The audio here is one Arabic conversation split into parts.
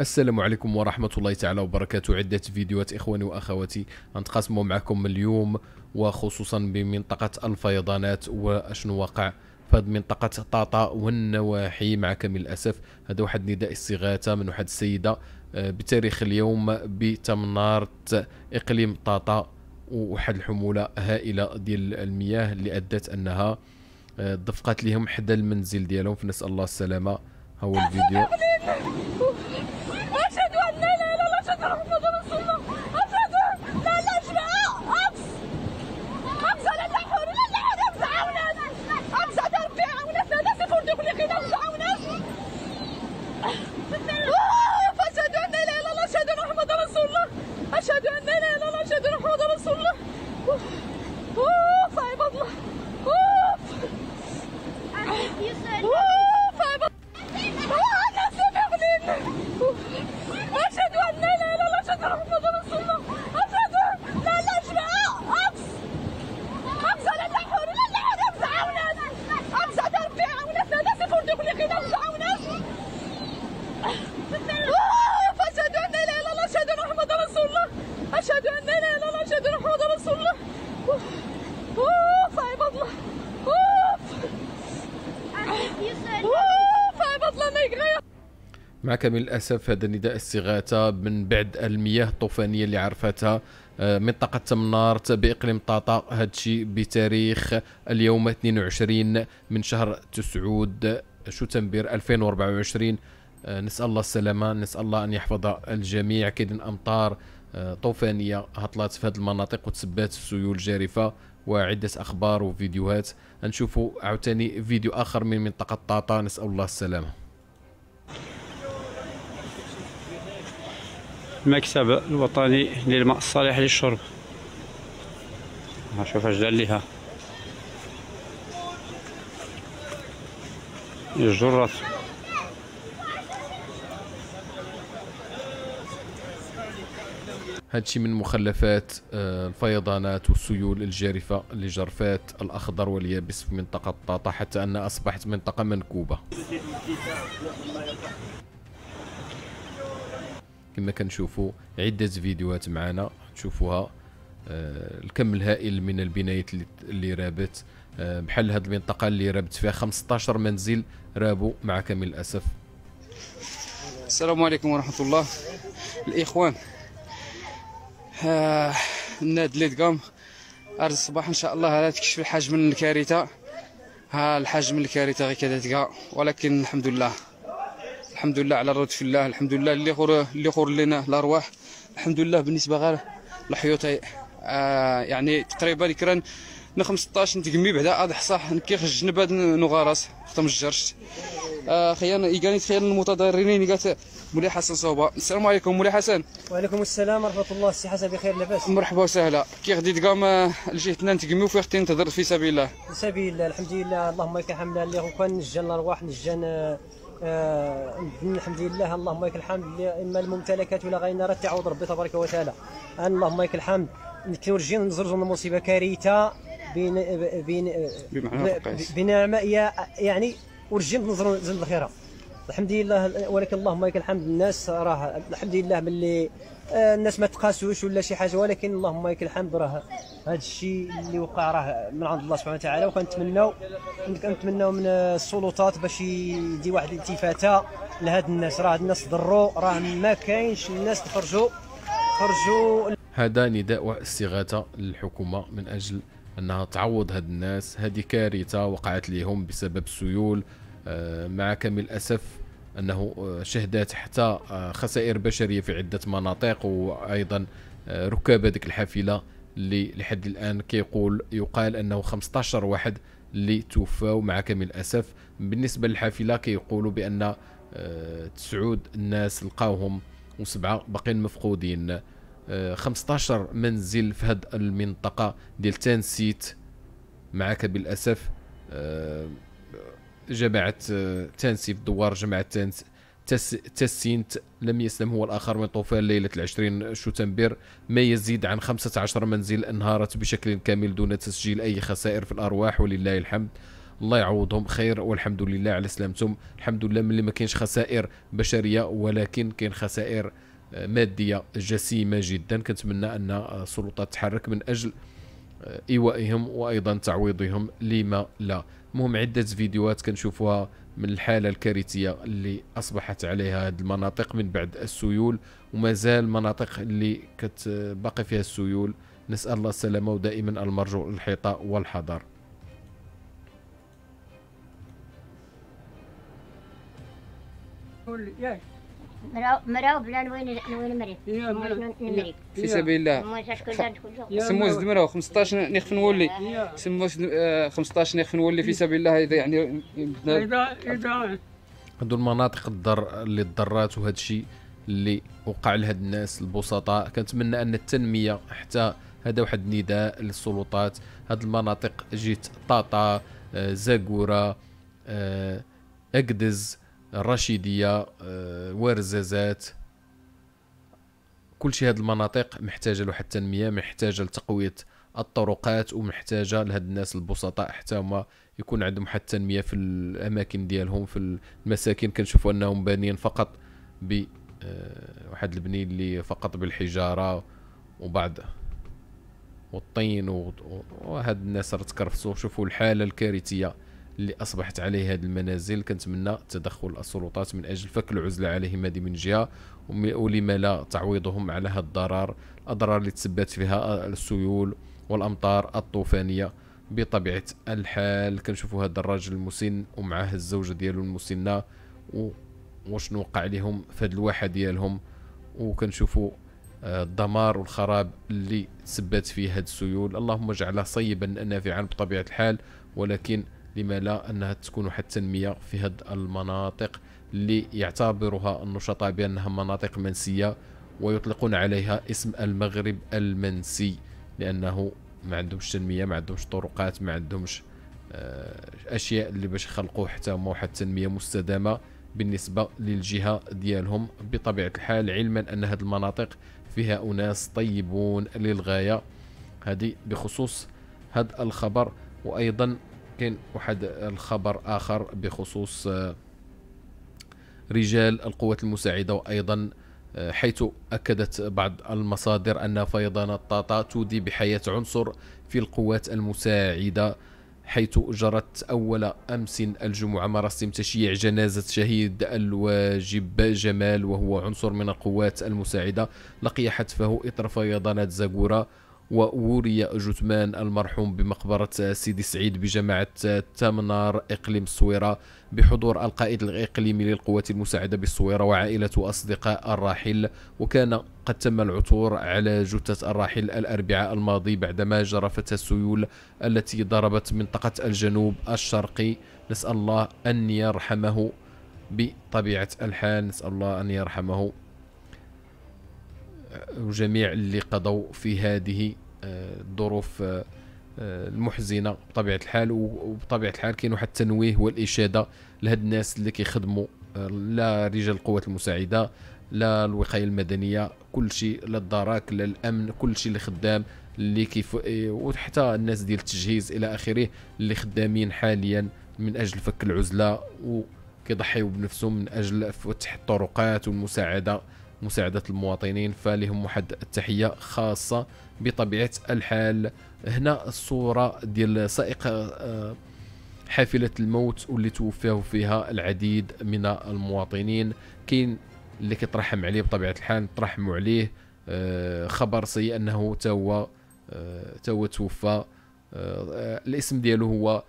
السلام عليكم ورحمة الله تعالى وبركاته عدة فيديوهات إخواني وأخواتي غنتقاسموا معكم اليوم وخصوصا بمنطقة الفيضانات وأشنو وقع فهاد منطقة طاطا والنواحي مع كامل الأسف هذا واحد نداء استغاثة من واحد السيدة آه، بتاريخ اليوم بتمنارة إقليم طاطا وواحد الحمولة هائلة ديال المياه اللي أدت أنها آه، دفقت لهم حدا المنزل ديالهم فنسأل الله السلامة هو الفيديو من للاسف هذا نداء استغاثه من بعد المياه الطوفانيه اللي عرفتها آه، منطقة تمنارت بإقليم طاطا هادشي بتاريخ اليوم 22 من شهر تسعود شتنبر 2024 آه، نسأل الله السلامة نسأل الله أن يحفظ الجميع كاين أمطار آه، طوفانية هطلات في هذه المناطق وتسبات السيول الجارفة وعدة أخبار وفيديوهات نشوفوا عاوتاني فيديو آخر من منطقة طاطا نسأل الله السلامة المكتب الوطني للماء الصالح للشرب شوف اش دار ليها الجرات هادشي من مخلفات آه، الفيضانات والسيول الجارفة اللي جرفات الأخضر واليابس في منطقة طاطا حتى أن أصبحت منطقة منكوبة كما كنشوفوا عده فيديوهات معنا تشوفوها آه، الكم الهائل من البنايات اللي رابت آه، بحال هذه المنطقه اللي رابت فيها 15 منزل رابوا مع كامل الاسف السلام عليكم ورحمه الله الاخوان آه الناد اللي تقام ارز الصباح ان شاء الله تكشف الحجم من الكارثه ها الحجم من الكارثه غير كذا ولكن الحمد لله الحمد لله على رد في الله الحمد لله اللي خور اللي خور لنا الارواح الحمد لله بالنسبه غير الحيوط آه يعني تقريبا كران ن 15 نتقمي بعدا عاد حصاح كيخرج نباد نغارس ختم الجرش آه خيان ايغاني خيانا المتضررين قالت مولاي حسن صوبه السلام عليكم مولاي حسن وعليكم السلام ورحمه الله السي حسن بخير لاباس مرحبا وسهلا كي غادي تقام آه، لجهتنا نتقمي في اختي نتهضر في سبيل الله في سبيل الله الحمد لله اللهم لك الحمد اللي كان نجان الارواح نجان آه الحمد لله اللهم لك الحمد اما الممتلكات ولا غير نرى تعوض ربي تبارك وتعالى اللهم لك الحمد نتورجي نزرزر المصيبه كارثه بين بين بنعمه يعني ورجيت نزرزو الخيره الحمد لله ولكن اللهم لك الحمد الناس راه الحمد لله باللي آه، الناس ما تقاسوش ولا شي حاجه ولكن اللهم لك الحمد راه هذا الشيء اللي وقع راه من عند الله سبحانه وتعالى وكنتمناو كنتمناو من السلطات باش يدي واحد الالتفاته لهاد الناس راه الناس ضروا راه ما كاينش الناس تخرجوا خرجوا هذا نداء استغاثه للحكومه من اجل انها تعوض هاد الناس هذه كارثه وقعت لهم بسبب سيول آه، معك من الأسف أنه آه، شهدت حتى آه، خسائر بشرية في عدة مناطق وأيضا ركاب هذيك الحافلة اللي لحد الآن كيقول يقال أنه 15 واحد اللي توفاو معك من الأسف بالنسبة للحافلة كيقولوا بأن تسعود الناس لقاوهم وسبعة باقيين مفقودين 15 منزل في هاد المنطقة ديال تانسيت معك بالأسف جماعة آه، تنسي في الدوار جماعة تنس تس تسينت لم يسلم هو الآخر من طوفان ليلة العشرين شتنبر ما يزيد عن خمسة عشر منزل انهارت بشكل كامل دون تسجيل أي خسائر في الأرواح ولله الحمد الله يعوضهم خير والحمد لله على سلامتهم الحمد لله ملي ما كاينش خسائر بشريه ولكن كاين خسائر آه، ماديه جسيمه جدا كنتمنى ان آه، السلطات تحرك من اجل ايوائهم وايضا تعويضهم لما لا المهم عده فيديوهات كنشوفوها من الحاله الكارثيه اللي اصبحت عليها هذه المناطق من بعد السيول ومازال مناطق اللي كت باقي فيها السيول نسال الله السلامه ودائما المرجو الحيطه والحذر ياك نوين نوين في سبيل الله سموه زد آه، مراو 15 نخف نولي سموه 15 نخف نولي في سبيل الله اذا يعني هذو المناطق الضر اللي الضرات وهذا الشيء اللي وقع لهاد الناس البسطاء كنتمنى ان التنميه حتى هذا واحد النداء للسلطات هاد المناطق جيت طاطا آه، زاكوره آه، اكدز الرشيديه آه، ورزازات كل شيء هذه المناطق محتاجه لواحد التنميه محتاجه لتقويه الطرقات ومحتاجه لهاد الناس البسطاء حتى هما يكون عندهم حتى التنميه في الاماكن ديالهم في المساكن كنشوفوا انهم بانيين فقط ب آه، واحد البني اللي فقط بالحجاره وبعد والطين وهاد الناس راه تكرفسوا شوفوا الحاله الكارثيه اللي اصبحت عليه هذه المنازل كنتمنى تدخل السلطات من اجل فك العزله عليهم هذه من جهه ولما لا تعويضهم على هذا الضرر الاضرار اللي تسببت فيها السيول والامطار الطوفانيه بطبيعه الحال كنشوفوا هذا الراجل المسن ومعه الزوجه ديالو المسنه وشنو وقع لهم في هذه الواحه ديالهم وكنشوفوا آه، الدمار والخراب اللي تسبت فيه هذه السيول اللهم اجعلها صيبا نافعا بطبيعه الحال ولكن لما لا انها تكون واحد التنميه في هذه المناطق اللي يعتبرها النشطاء بانها مناطق منسيه ويطلقون عليها اسم المغرب المنسي لانه ما عندهمش تنميه ما عندهمش طرقات ما عندهمش آه، اشياء اللي باش يخلقوا حتى هما واحد التنميه مستدامه بالنسبه للجهه ديالهم بطبيعه الحال علما ان هذه المناطق فيها اناس طيبون للغايه هذه بخصوص هذا الخبر وايضا كاين واحد الخبر اخر بخصوص آه، رجال القوات المساعده وايضا آه، حيث اكدت بعض المصادر ان فيضان طاطا تودي بحياه عنصر في القوات المساعده حيث جرت أول أمس الجمعة مراسم تشييع جنازة شهيد الواجب جمال وهو عنصر من القوات المساعدة لقي حتفه إطر فيضانات زاكورا ووري جثمان المرحوم بمقبرة سيدي سعيد بجماعة تامنار إقليم الصويرة بحضور القائد الإقليمي للقوات المساعدة بالصويرة وعائلة أصدقاء الراحل وكان قد تم العثور على جثة الراحل الأربعاء الماضي بعدما جرفت السيول التي ضربت منطقة الجنوب الشرقي نسأل الله أن يرحمه بطبيعة الحال نسأل الله أن يرحمه وجميع اللي قضوا في هذه الظروف آه، آه، المحزنه بطبيعه الحال وبطبيعه الحال كاين واحد التنويه والاشاده لهاد الناس اللي كيخدموا آه، لا رجال القوات المساعده لا الوقايه المدنيه كل شيء لا الدراك لا الامن كل شيء اللي خدام اللي كيف وحتى الناس ديال التجهيز الى اخره اللي خدامين حاليا من اجل فك العزله وكيضحيوا بنفسهم من اجل فتح الطرقات والمساعده مساعدة المواطنين فلهم واحد التحية خاصة بطبيعة الحال هنا الصورة ديال سائق آه، حافلة الموت واللي توفاه فيها العديد من المواطنين كاين اللي كيترحم عليه بطبيعة الحال ترحموا عليه آه، خبر سيء انه توا آه، توا توفى الاسم ديالو هو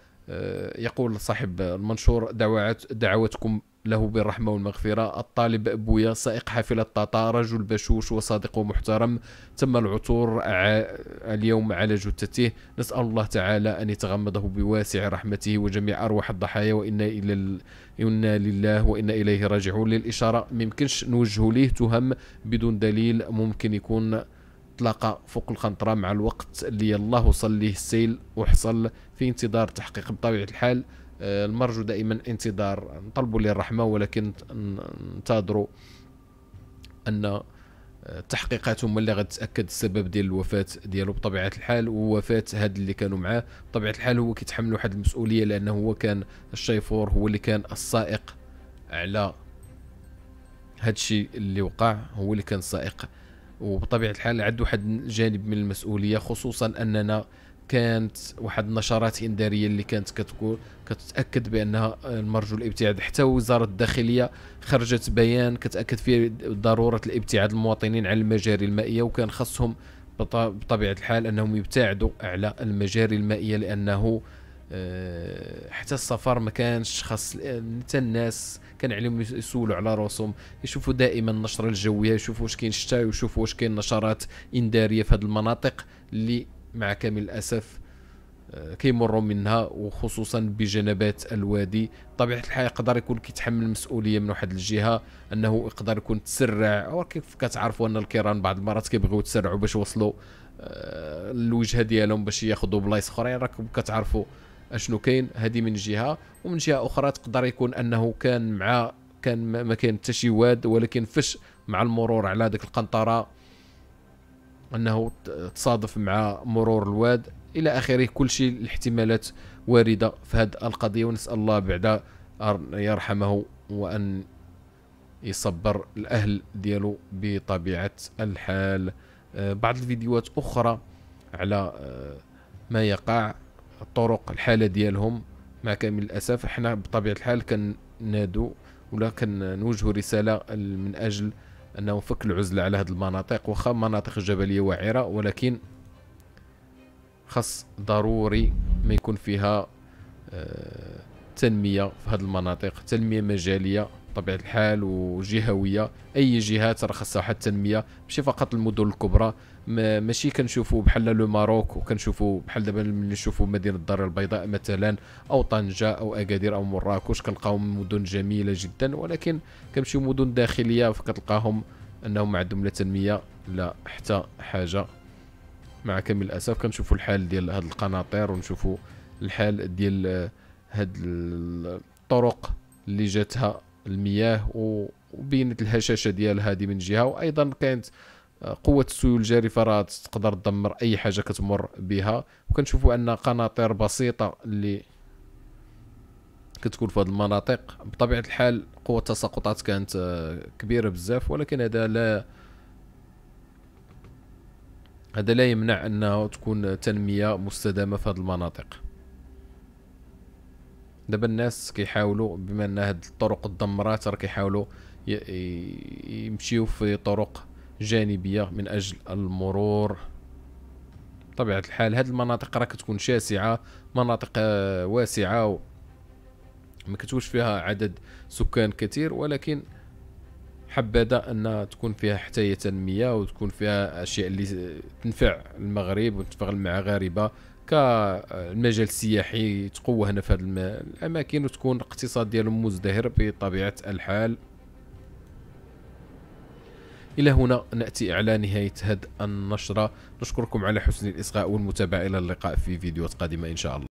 يقول صاحب المنشور دعوات دعواتكم له بالرحمة والمغفرة الطالب أبويا سائق حافلة طاطا رجل بشوش وصادق ومحترم تم العثور اليوم على جثته نسأل الله تعالى أن يتغمده بواسع رحمته وجميع أرواح الضحايا وإنا إلى ال... إنا لله وإنا إليه راجعون للإشارة ممكنش نوجه ليه تهم بدون دليل ممكن يكون تلاقى فوق الخنطرة مع الوقت اللي الله وصل ليه السيل وحصل في انتظار تحقيق بطبيعة الحال آه، المرجو دائما انتظار نطلبوا ليه الرحمه ولكن ننتظروا ان التحقيقات آه، هما اللي غتاكد السبب ديال الوفاه ديالو بطبيعه الحال ووفاه هاد اللي كانوا معاه بطبيعه الحال هو كيتحمل واحد المسؤوليه لانه هو كان الشيفور هو اللي كان السائق على هادشي اللي وقع هو اللي كان السائق وبطبيعه الحال عنده واحد الجانب من المسؤوليه خصوصا اننا كانت واحد النشرات إنذارية اللي كانت كتقول كتتأكد بأنها المرجو الابتعاد حتى وزارة الداخلية خرجت بيان كتأكد فيه ضرورة الابتعاد المواطنين عن المجاري المائية وكان خصهم بطبيعة الحال أنهم يبتعدوا على المجاري المائية لأنه آه، حتى السفر ما كانش خاص حتى الناس كان عليهم يسولوا على راسهم يشوفوا دائما النشره الجويه يشوفوا واش كاين الشتاء ويشوفوا واش كاين نشرات انذاريه في هذه المناطق اللي مع كامل الاسف آه، كيمروا منها وخصوصا بجنبات الوادي طبيعة الحال يقدر يكون كيتحمل المسؤوليه من واحد الجهه انه يقدر يكون تسرع وكيف كتعرفوا ان الكيران بعض المرات كيبغيو يتسرعوا باش يوصلوا الوجهه آه، ديالهم باش ياخذوا بلايص اخرين راكم كتعرفوا اشنو كاين هذه من جهه ومن جهه اخرى تقدر يكون انه كان مع كان ما كان حتى شي واد ولكن فش مع المرور على ديك القنطره انه تصادف مع مرور الواد الى اخره كل شيء الاحتمالات وارده في هذه القضيه ونسال الله بعدا يرحمه وان يصبر الاهل ديالو بطبيعه الحال آه، بعض الفيديوهات اخرى على آه، ما يقع طرق الحاله ديالهم مع كامل الاسف احنا بطبيعه الحال كنادو ولا كنوجهوا رساله من اجل انه فك العزله على هذه المناطق واخا مناطق جبليه وعره ولكن خاص ضروري ما يكون فيها آه، تنميه في هذه المناطق تنميه مجاليه بطبيعه الحال وجهويه اي جهات راه خاصها واحد التنميه ماشي فقط المدن الكبرى ماشي كنشوفوا بحال لو ماروك وكنشوفوا بحال دابا ملي نشوفوا مدينه الدار البيضاء مثلا او طنجه او اكادير او مراكش كنلقاهم مدن جميله جدا ولكن كنمشيو مدن داخليه فكتلقاهم انهم ما عندهم لا تنميه لا حتى حاجه مع كامل الاسف كنشوفوا الحال ديال هاد القناطر ونشوفوا الحال ديال آه، هاد الطرق اللي جاتها المياه وبينت الهشاشه ديالها هذه دي من جهه وايضا كانت قوه السيول الجارفه راه تقدر تدمر اي حاجه كتمر بها وكنشوفوا ان قناطر بسيطه اللي كتكون في هذه المناطق بطبيعه الحال قوه التساقطات كانت آه، كبيره بزاف ولكن هذا لا هذا لا يمنع انه تكون تنميه مستدامه في هذه المناطق دابا الناس كيحاولوا بما ان هاد الطرق تدمرات راه كيحاولوا يمشيو في طرق جانبية من أجل المرور طبيعة الحال هاد المناطق راه كتكون شاسعة مناطق آه، واسعة ما كتوش فيها عدد سكان كثير ولكن حبذا ان تكون فيها حتى هي تنميه وتكون فيها اشياء اللي تنفع المغرب وتنفع المغاربه كالمجال آه، السياحي تقوى هنا في هذه الاماكن وتكون الاقتصاد ديالهم مزدهر بطبيعه الحال إلى هنا نأتي على نهاية هذه النشرة نشكركم على حسن الإصغاء والمتابعة إلى اللقاء في فيديوهات قادمة إن شاء الله